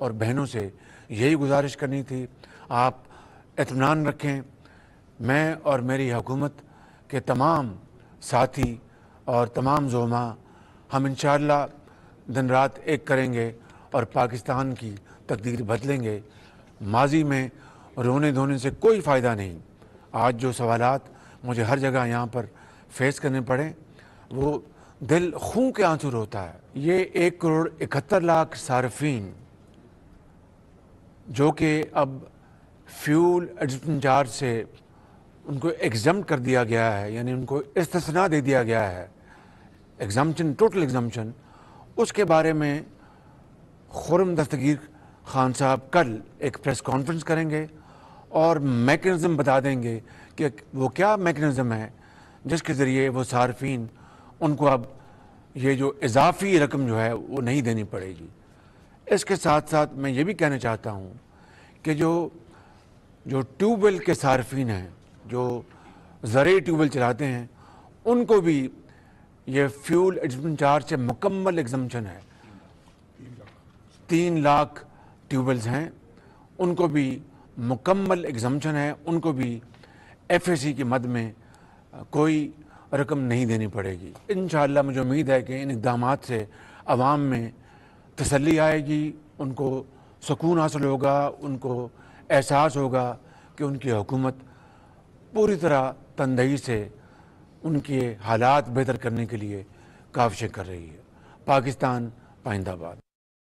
और बहनों से यही गुजारिश करनी थी आप इतमान रखें मैं और मेरी हुकूमत के तमाम साथी और तमाम जोमा हम इन दिन रात एक करेंगे और पाकिस्तान की तकदीर बदलेंगे माजी में रोने धोने से कोई फ़ायदा नहीं आज जो सवाल मुझे हर जगह यहाँ पर फेस करने पड़े वो दिल खूँ के आंसू रोता है ये एक करोड़ इकहत्तर लाख सार्फिन जो कि अब फ्यूल एडजस्टमेंट चार्ज से उनको एग्जाम कर दिया गया है यानी उनको इस्तना दे दिया गया है एग्जामशन टोटल एग्जामशन उसके बारे में खुरम दस्तगीर खान साहब कल एक प्रेस कॉन्फ्रेंस करेंगे और मेकनिज़म बता देंगे कि वो क्या मेकनिज़म है जिसके ज़रिए वो सार्फिन उनको अब ये जो इजाफी रकम जो है वो नहीं देनी पड़ेगी इसके साथ साथ मैं ये भी कहना चाहता हूँ कि जो जो ट्यूबवेल के सार्फिन हैं जो ज़रूरी ट्यूबवेल चलाते हैं उनको भी ये फ्यूल एडजस्टमेंट चार्ज से मुकम्मल एग्जम्पन है तीन लाख ट्यूबवेल्स हैं उनको भी मुकम्मल एग्जम्पन है उनको भी एफ की मद में कोई रकम नहीं देनी पड़ेगी इन मुझे उम्मीद है कि इन इकदाम से आवाम में तसल्ली आएगी उनको सुकून हासिल होगा उनको एहसास होगा कि उनकी हुकूमत पूरी तरह तनदही से उनके हालात बेहतर करने के लिए काविशें कर रही है पाकिस्तान पाइंदाबाद